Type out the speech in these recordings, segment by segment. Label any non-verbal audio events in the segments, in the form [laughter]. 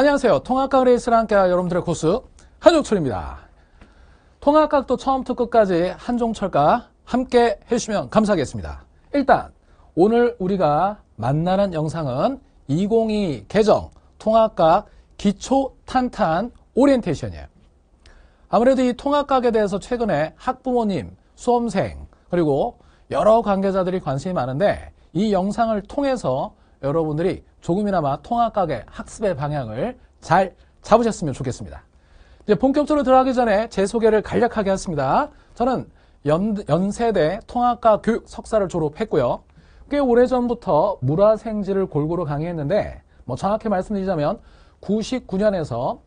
안녕하세요. 통합학 레이스랑 함께 여러분들의 코스 한종철입니다. 통합학도 처음부터 끝까지 한종철과 함께 해주시면 감사하겠습니다. 일단 오늘 우리가 만나는 영상은 202 개정 통합학 기초 탄탄 오리엔테이션이에요. 아무래도 이통합학에 대해서 최근에 학부모님, 수험생, 그리고 여러 관계자들이 관심이 많은데 이 영상을 통해서 여러분들이 조금이나마 통합각의 학습의 방향을 잘 잡으셨으면 좋겠습니다. 이제 본격적으로 들어가기 전에 제 소개를 간략하게 하겠습니다 저는 연, 세대 통합과 교육 석사를 졸업했고요. 꽤 오래전부터 물화생지를 골고루 강의했는데 뭐 정확히 말씀드리자면 99년에서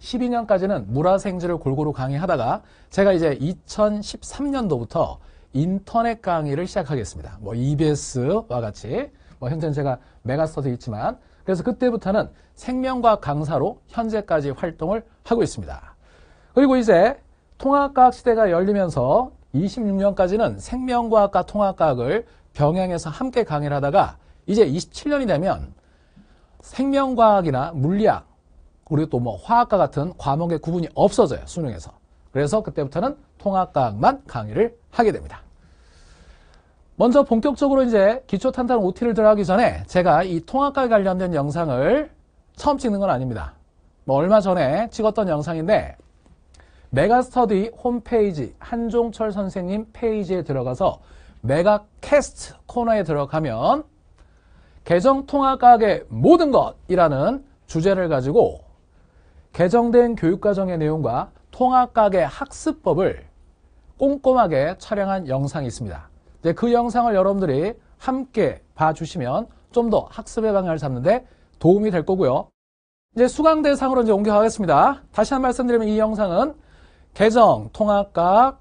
12년까지는 물화생지를 골고루 강의하다가 제가 이제 2013년도부터 인터넷 강의를 시작하겠습니다. 뭐 EBS와 같이 뭐 현재는 제가 메가스터에 있지만 그래서 그때부터는 생명과학 강사로 현재까지 활동을 하고 있습니다. 그리고 이제 통합과학 시대가 열리면서 26년까지는 생명과학과 통합과학을 병행해서 함께 강의를 하다가 이제 27년이 되면 생명과학이나 물리학 그리고 또 뭐 화학과 같은 과목의 구분이 없어져요 수능에서 그래서 그때부터는 통합과학만 강의를 하게 됩니다 먼저 본격적으로 이제 기초 탄탄 OT를 들어가기 전에 제가 이 통합과 관련된 영상을 처음 찍는 건 아닙니다. 뭐 얼마 전에 찍었던 영상인데 메가스터디 홈페이지 한종철 선생님 페이지에 들어가서 메가캐스트 코너에 들어가면 개정 통합과학의 모든 것이라는 주제를 가지고 개정된 교육과정의 내용과 통합과학의 학습법을 꼼꼼하게 촬영한 영상이 있습니다. 이제 네, 그 영상을 여러분들이 함께 봐주시면 좀 더 학습의 방향을 잡는데 도움이 될 거고요. 이제 수강 대상으로 이제 옮겨가겠습니다. 다시 한 번 말씀드리면 이 영상은 개정 통합과학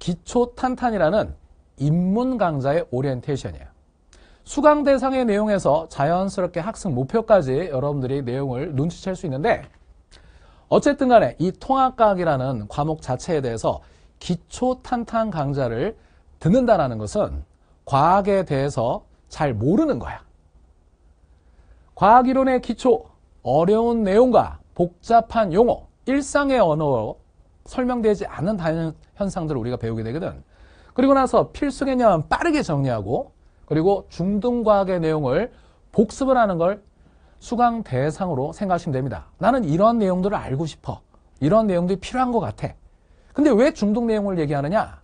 기초 탄탄이라는 입문 강좌의 오리엔테이션이에요. 수강 대상의 내용에서 자연스럽게 학습 목표까지 여러분들이 내용을 눈치챌 수 있는데 어쨌든 간에 이 통합과학이라는 과목 자체에 대해서 기초 탄탄 강좌를 듣는다라는 것은 과학에 대해서 잘 모르는 거야. 과학 이론의 기초, 어려운 내용과 복잡한 용어, 일상의 언어로 설명되지 않는 다양한 현상들을 우리가 배우게 되거든. 그리고 나서 필수 개념 빠르게 정리하고 그리고 중등 과학의 내용을 복습을 하는 걸 수강 대상으로 생각하시면 됩니다. 나는 이런 내용들을 알고 싶어. 이런 내용들이 필요한 것 같아. 근데 왜 중등 내용을 얘기하느냐?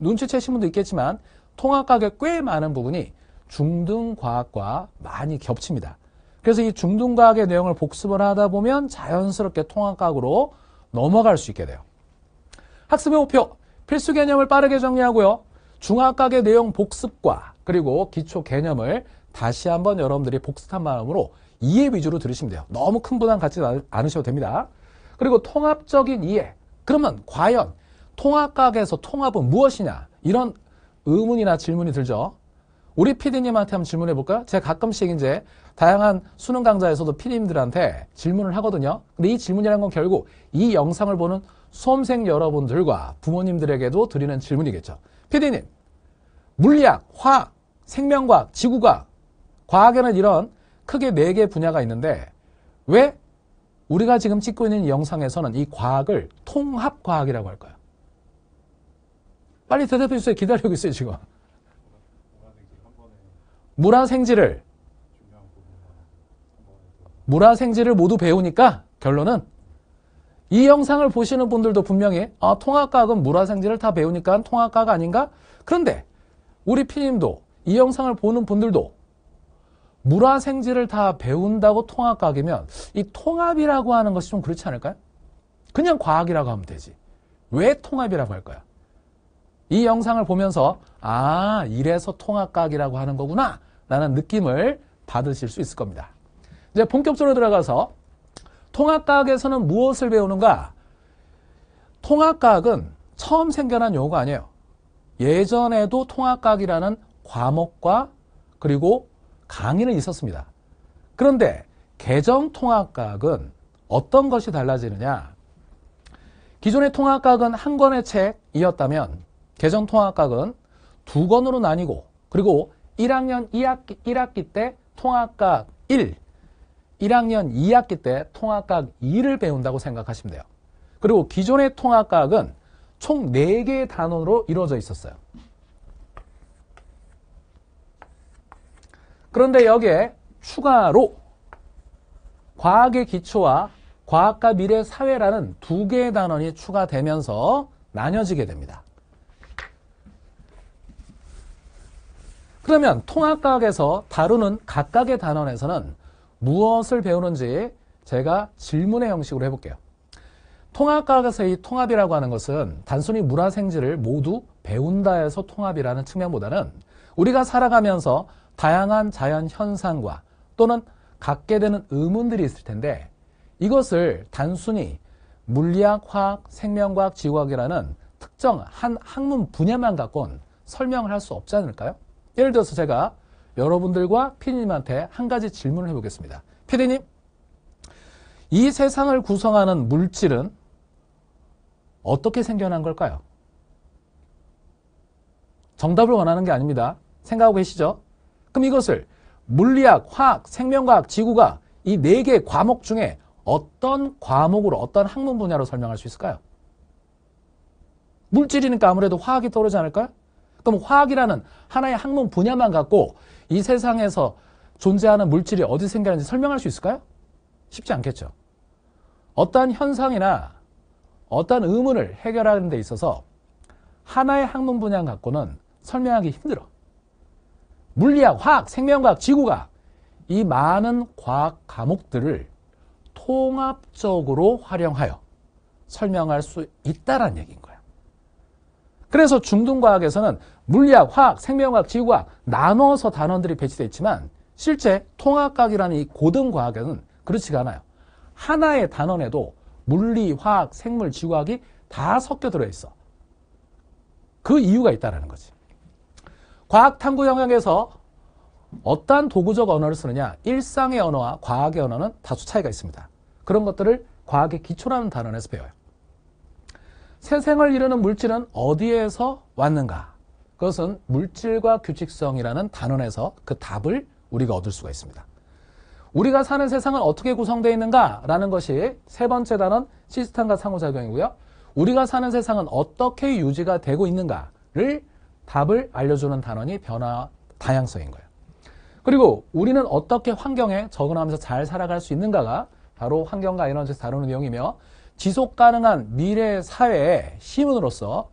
눈치채신 분도 있겠지만 통합과학의 꽤 많은 부분이 중등과학과 많이 겹칩니다. 그래서 이 중등과학의 내용을 복습을 하다 보면 자연스럽게 통합과학으로 넘어갈 수 있게 돼요. 학습의 목표, 필수 개념을 빠르게 정리하고요. 중학과학의 내용 복습과 그리고 기초 개념을 다시 한번 여러분들이 복습한 마음으로 이해 위주로 들으시면 돼요. 너무 큰 부담 갖지 않으셔도 됩니다. 그리고 통합적인 이해. 그러면 과연 통합각에서 통합은 무엇이냐? 이런 의문이나 질문이 들죠. 우리 피디님한테 한번 질문해 볼까요? 제가 가끔씩 이제 다양한 수능 강좌에서도 피디님들한테 질문을 하거든요. 근데 이 질문이라는 건 결국 이 영상을 보는 수험생 여러분들과 부모님들에게도 드리는 질문이겠죠. 피디님, 물리학, 화학, 생명과학, 지구과학, 과학에는 이런 크게 네 개 분야가 있는데 왜 우리가 지금 찍고 있는 영상에서는 이 과학을 통합과학이라고 할까요? 빨리 대답해 주세요. 기다리고 있어요, 지금. 물화생지를 물화생지를 모두 배우니까 결론은 이 영상을 보시는 분들도 분명히 아, 통합과학은 물화생지를 다 배우니까 통합과학 아닌가? 그런데 우리 피님도 이 영상을 보는 분들도 물화생지를 다 배운다고 통합과학이면 이 통합이라고 하는 것이 좀 그렇지 않을까요? 그냥 과학이라고 하면 되지. 왜 통합이라고 할까요? 이 영상을 보면서 아 이래서 통합각이라고 하는 거구나 라는 느낌을 받으실 수 있을 겁니다. 이제 본격적으로 들어가서 통합과학에서는 무엇을 배우는가? 통합과학은 처음 생겨난 용어가 아니에요. 예전에도 통합과학이라는 과목과 그리고 강의는 있었습니다. 그런데 개정 통합과학은 어떤 것이 달라지느냐? 기존의 통합과학은한 권의 책이었다면 개정 통합각은 두 권으로 나뉘고 그리고 1학년 2학기, 1학기 때 통합각 1, 1학년 2학기 때 통합각 2를 배운다고 생각하시면 돼요. 그리고 기존의 통합각은 총 4개의 단원으로 이루어져 있었어요. 그런데 여기에 추가로 과학의 기초와 과학과 미래 사회라는 두 개의 단원이 추가되면서 나뉘어지게 됩니다. 그러면 통합과학에서 다루는 각각의 단원에서는 무엇을 배우는지 제가 질문의 형식으로 해볼게요. 통합과학에서의 통합이라고 하는 것은 단순히 문화 생지를 모두 배운다 해서 통합이라는 측면보다는 우리가 살아가면서 다양한 자연 현상과 또는 갖게 되는 의문들이 있을 텐데 이것을 단순히 물리학, 화학, 생명과학, 지구학이라는 특정 한 학문 분야만 갖고는 설명을 할 수 없지 않을까요? 예를 들어서 제가 여러분들과 피디님한테 한 가지 질문을 해보겠습니다. 피디님, 이 세상을 구성하는 물질은 어떻게 생겨난 걸까요? 정답을 원하는 게 아닙니다. 생각하고 계시죠? 그럼 이것을 물리학, 화학, 생명과학, 지구과학 이 네 개 과목 중에 어떤 과목으로 어떤 학문 분야로 설명할 수 있을까요? 물질이니까 아무래도 화학이 떠오르지 않을까요? 그럼 화학이라는 하나의 학문 분야만 갖고 이 세상에서 존재하는 물질이 어디 생기는지 설명할 수 있을까요? 쉽지 않겠죠. 어떠한 현상이나 어떠한 의문을 해결하는 데 있어서 하나의 학문 분야 갖고는 설명하기 힘들어. 물리학, 화학, 생명과학, 지구과학 이 많은 과학 과목들을 통합적으로 활용하여 설명할 수있다라는 얘기인 그래서 중등과학에서는 물리학, 화학, 생명과학, 지구과학 나눠서 단원들이 배치되어 있지만 실제 통합과학이라는 이 고등과학에는 그렇지가 않아요. 하나의 단원에도 물리, 화학, 생물, 지구학이 다 섞여 들어있어. 그 이유가 있다는 거지. 과학탐구 영역에서 어떠한 도구적 언어를 쓰느냐 일상의 언어와 과학의 언어는 다소 차이가 있습니다. 그런 것들을 과학의 기초라는 단원에서 배워요. 세생을 이루는 물질은 어디에서 왔는가? 그것은 물질과 규칙성이라는 단원에서 그 답을 우리가 얻을 수가 있습니다. 우리가 사는 세상은 어떻게 구성되어 있는가라는 것이 세 번째 단원 시스템과 상호작용이고요. 우리가 사는 세상은 어떻게 유지가 되고 있는가를 답을 알려주는 단원이 변화 다양성인 거예요. 그리고 우리는 어떻게 환경에 적응하면서 잘 살아갈 수 있는가가 바로 환경과 에너지에서 다루는 내용이며 지속 가능한 미래 사회의 시민으로서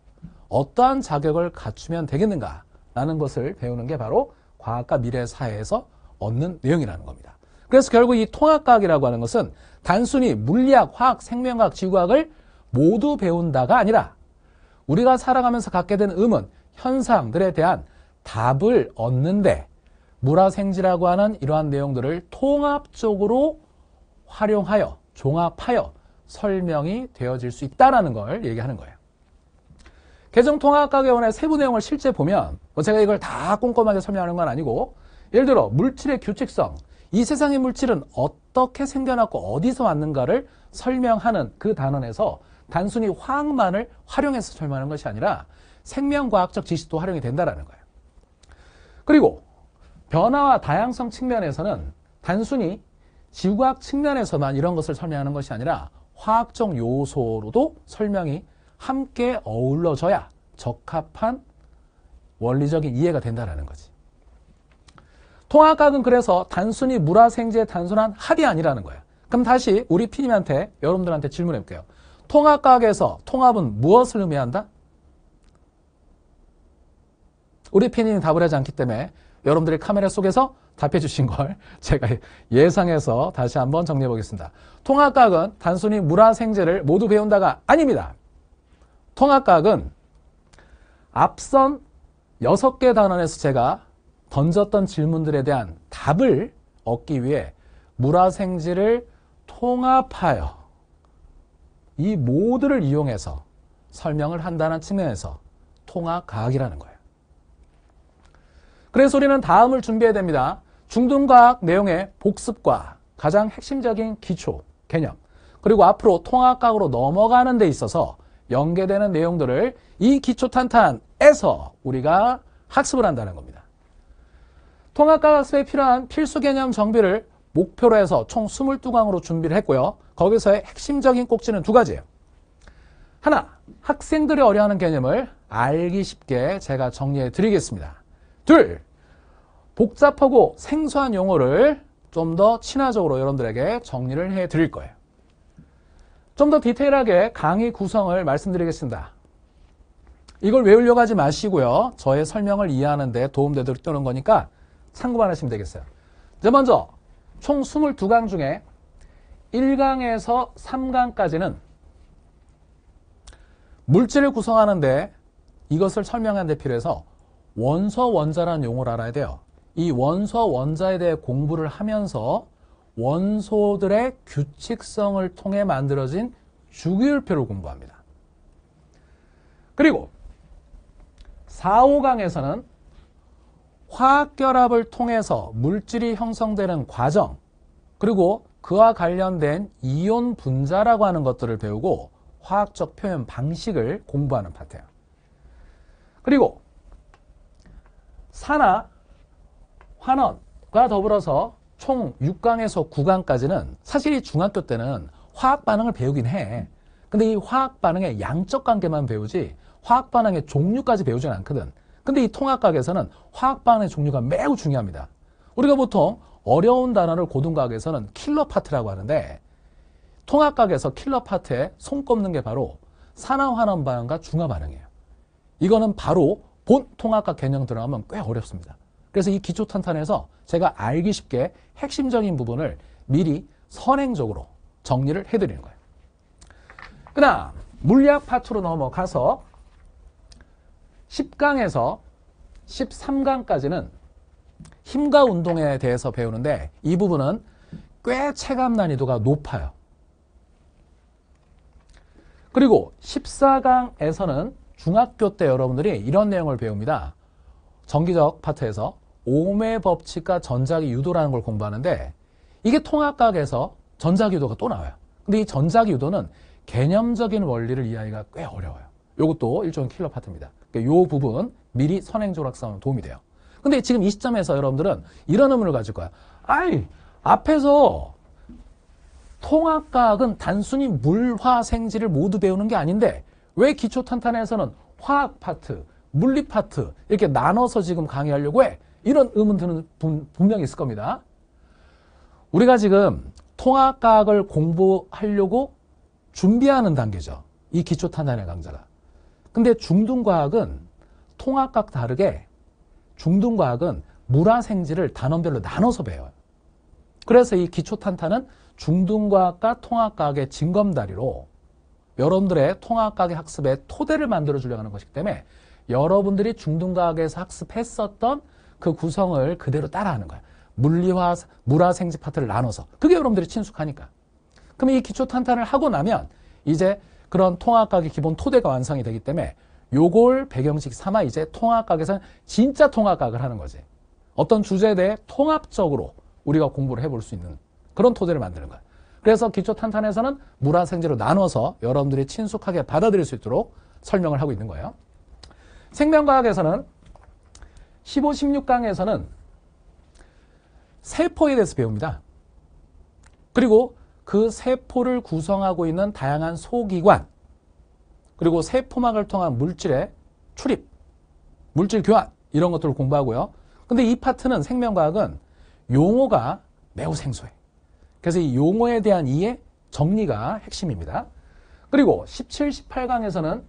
어떠한 자격을 갖추면 되겠는가 라는 것을 배우는 게 바로 과학과 미래 사회에서 얻는 내용이라는 겁니다. 그래서 결국 이 통합과학이라고 하는 것은 단순히 물리학, 화학, 생명과학, 지구과학을 모두 배운다가 아니라 우리가 살아가면서 갖게 된 음은 현상들에 대한 답을 얻는데 물화생지라고 하는 이러한 내용들을 통합적으로 활용하여 종합하여 설명이 되어질 수 있다라는 걸 얘기하는 거예요. 개정통합학격원의 세부 내용을 실제 보면 뭐 제가 이걸 다 꼼꼼하게 설명하는 건 아니고 예를 들어 물질의 규칙성, 이 세상의 물질은 어떻게 생겨났고 어디서 왔는가를 설명하는 그 단원에서 단순히 화학만을 활용해서 설명하는 것이 아니라 생명과학적 지식도 활용이 된다는 거예요. 그리고 변화와 다양성 측면에서는 단순히 지구과학 측면에서만 이런 것을 설명하는 것이 아니라 화학적 요소로도 설명이 함께 어울러져야 적합한 원리적인 이해가 된다는 거지. 통합각은 그래서 단순히 물화생제의 단순한 합이 아니라는 거야. 그럼 다시 우리 피님한테 여러분들한테 질문해 볼게요. 통합각에서 통합은 무엇을 의미한다? 우리 피님이 답을 하지 않기 때문에 여러분들이 카메라 속에서 답해 주신 걸 [laughs] 제가 예상해서 다시 한번 정리해 보겠습니다. 통합과학은 단순히 물화 생제를 모두 배운다가 아닙니다. 통합과학은 앞선 6개 단원에서 제가 던졌던 질문들에 대한 답을 얻기 위해 물화 생지를 통합하여 이 모두를 이용해서 설명을 한다는 측면에서 통합과학이라는 거예요. 그래서 우리는 다음을 준비해야 됩니다. 중등과학 내용의 복습과 가장 핵심적인 기초, 개념, 그리고 앞으로 통합과학으로 넘어가는 데 있어서 연계되는 내용들을 이 기초탄탄에서 우리가 학습을 한다는 겁니다. 통합각 학습에 필요한 필수 개념 정비를 목표로 해서 총 22강으로 준비를 했고요. 거기서의 핵심적인 꼭지는 두 가지예요. 하나, 학생들이 어려워하는 개념을 알기 쉽게 제가 정리해 드리겠습니다. 둘, 복잡하고 생소한 용어를 좀 더 친화적으로 여러분들에게 정리를 해 드릴 거예요. 좀 더 디테일하게 강의 구성을 말씀드리겠습니다. 이걸 외우려고 하지 마시고요. 저의 설명을 이해하는 데 도움되도록 뜨는 거니까 참고만 하시면 되겠어요. 먼저 총 22강 중에 1강에서 3강까지는 물질을 구성하는데 이것을 설명하는 데 필요해서 원소 원자라는 용어를 알아야 돼요. 이 원소 원자에 대해 공부를 하면서 원소들의 규칙성을 통해 만들어진 주기율표를 공부합니다. 그리고 4, 5강에서는 화학결합을 통해서 물질이 형성되는 과정 그리고 그와 관련된 이온 분자라고 하는 것들을 배우고 화학적 표현 방식을 공부하는 파트예요. 그리고 산화 환원과 더불어서 총 6강에서 9강까지는 사실 이 중학교 때는 화학 반응을 배우긴 해. 근데 이 화학 반응의 양적 관계만 배우지 화학 반응의 종류까지 배우진 않거든. 근데 이 통합과학에서는 화학 반응의 종류가 매우 중요합니다. 우리가 보통 어려운 단어를 고등과학에서는 킬러 파트라고 하는데 통합과학에서 킬러 파트에 손꼽는 게 바로 산화환원 반응과 중화 반응이에요. 이거는 바로 본 통합과 개념 들어가면 꽤 어렵습니다. 그래서 이 기초탄탄에서 제가 알기 쉽게 핵심적인 부분을 미리 선행적으로 정리를 해드리는 거예요. 그 다음 물리학 파트로 넘어가서 10강에서 13강까지는 힘과 운동에 대해서 배우는데 이 부분은 꽤 체감 난이도가 높아요. 그리고 14강에서는 중학교 때 여러분들이 이런 내용을 배웁니다. 정기적 파트에서 오음 법칙과 전자기 유도라는 걸 공부하는데 이게 통합각에서 전자기 유도가 또 나와요. 근데 이 전자기 유도는 개념적인 원리를 이해하기가 꽤 어려워요. 이것도 일종의 킬러 파트입니다. 그러니까 부분 미리 선행조락상으로 도움이 돼요. 근데 지금 이 시점에서 여러분들은 이런 의문을 가질 거야. 아이 앞에서 통합과학은 단순히 물화생지를 모두 배우는 게 아닌데 왜 기초탄탄에서는 화학 파트, 물리 파트 이렇게 나눠서 지금 강의하려고 해? 이런 의문 드는 분, 명히 있을 겁니다. 우리가 지금 통합과학을 공부하려고 준비하는 단계죠. 이 기초 탄환의 강좌가. 근데 중등과학은 통합과 다르게 중등과학은 물화 생지를 단원별로 나눠서 배워요. 그래서 이 기초 탄탄은 중등과학과 통합과학의 징검다리로 여러분들의 통합과학의 학습의 토대를 만들어 주려고 하는 것이기 때문에 여러분들이 중등과학에서 학습했었던 그 구성을 그대로 따라하는 거야. 물리와 물화 생지 파트를 나눠서 그게 여러분들이 친숙하니까. 그러면이 기초 탄탄을 하고 나면 이제 그런 통합각의 기본 토대가 완성이 되기 때문에 요걸 배경식 삼아 이제 통합각에서는 진짜 통합각을 하는 거지. 어떤 주제에 대해 통합적으로 우리가 공부를 해 볼 수 있는 그런 토대를 만드는 거야. 그래서 기초 탄탄에서는 물화 생지로 나눠서 여러분들이 친숙하게 받아들일 수 있도록 설명을 하고 있는 거예요. 생명과학에서는 15, 16강에서는 세포에 대해서 배웁니다. 그리고 그 세포를 구성하고 있는 다양한 소기관, 그리고 세포막을 통한 물질의 출입, 물질 교환 이런 것들을 공부하고요. 근데 이 파트는 생명과학은 용어가 매우 생소해. 그래서 이 용어에 대한 이해, 정리가 핵심입니다. 그리고 17, 18강에서는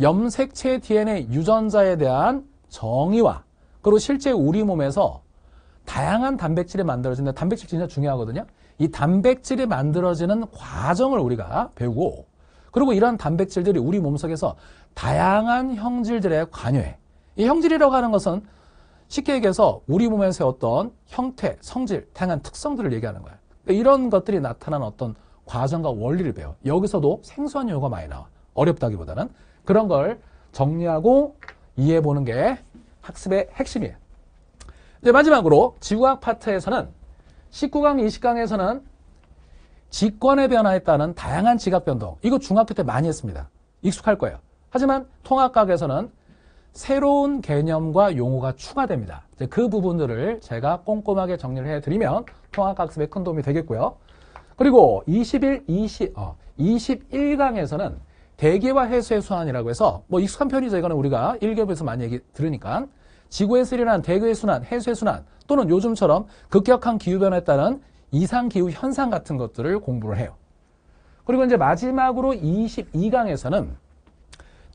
염색체 DNA 유전자에 대한 정의와 그리고 실제 우리 몸에서 다양한 단백질이 만들어지는데 단백질 진짜 중요하거든요. 이 단백질이 만들어지는 과정을 우리가 배우고 그리고 이러한 단백질들이 우리 몸속에서 다양한 형질들에 관여해. 이 형질이라고 하는 것은 쉽게 얘기해서 우리 몸에서의 어떤 형태, 성질, 다양한 특성들을 얘기하는 거야. 그러니까 이런 것들이 나타난 어떤 과정과 원리를 배워. 여기서도 생소한 용어가 많이 나와. 어렵다기보다는 그런 걸 정리하고 이해해 보는 게 학습의 핵심이에요. 이제 마지막으로 지구학 파트에서는 19강, 20강에서는 직권의 변화에 따른 다양한 지각 변동. 이거 중학교 때 많이 했습니다. 익숙할 거예요. 하지만 통합각에서는 새로운 개념과 용어가 추가됩니다. 그 부분들을 제가 꼼꼼하게 정리를 해드리면 통합학습에 큰 도움이 되겠고요. 그리고 21, 20, 어, 21강에서는 대기와 해수의 순환이라고 해서 뭐 익숙한 편이죠. 이거는 우리가 1교에서 많이 얘기 들으니까 지구의서일어 대기의 순환, 해수의 순환 또는 요즘처럼 급격한 기후변화에 따른 이상기후 현상 같은 것들을 공부를 해요. 그리고 이제 마지막으로 22강에서는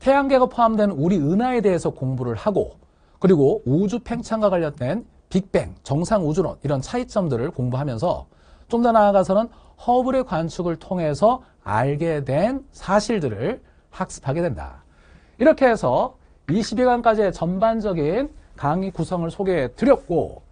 태양계가 포함된 우리 은하에 대해서 공부를 하고 그리고 우주 팽창과 관련된 빅뱅, 정상 우주론 이런 차이점들을 공부하면서 좀 더 나아가서는 허블의 관측을 통해서 알게 된 사실들을 학습하게 된다. 이렇게 해서 22강까지의 전반적인 강의 구성을 소개해 드렸고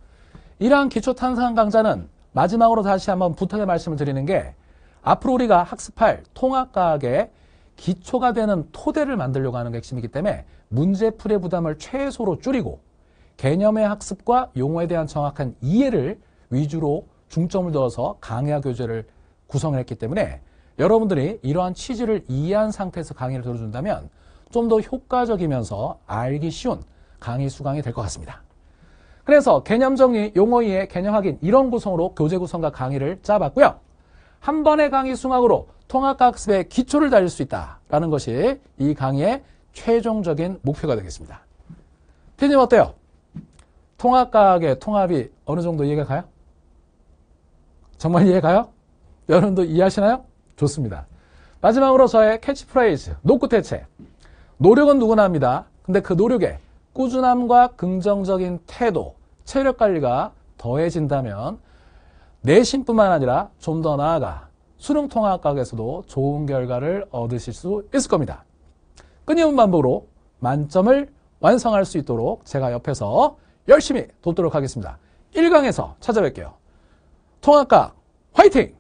이러한 기초 탄산 강좌는 마지막으로 다시 한번 부탁의 말씀을 드리는 게 앞으로 우리가 학습할 통합과학의 기초가 되는 토대를 만들려고 하는 게 핵심이기 때문에 문제풀이의 부담을 최소로 줄이고 개념의 학습과 용어에 대한 정확한 이해를 위주로 중점을 두어서 강의와 교재를 구성을 했기 때문에 여러분들이 이러한 취지를 이해한 상태에서 강의를 들어준다면 좀 더 효과적이면서 알기 쉬운 강의 수강이 될 것 같습니다. 그래서 개념 정리, 용어 이해, 개념 확인 이런 구성으로 교재 구성과 강의를 짜봤고요. 한 번의 강의 수강으로 통합학습의 기초를 다질 수 있다라는 것이 이 강의의 최종적인 목표가 되겠습니다. 피디님 어때요? 통합과학의 통합이 어느 정도 이해가 가요? 정말 이해가요? 여러분도 이해하시나요? 좋습니다. 마지막으로 저의 캐치프레이즈, 노크대체 노력은 누구나 합니다. 근데 그 노력에 꾸준함과 긍정적인 태도, 체력 관리가 더해진다면 내신뿐만 아니라 좀 더 나아가 수능 통합과학에서도 좋은 결과를 얻으실 수 있을 겁니다. 끊임없는 반복으로 만점을 완성할 수 있도록 제가 옆에서 열심히 돕도록 하겠습니다. 1강에서 찾아뵐게요. 통합과 화이팅!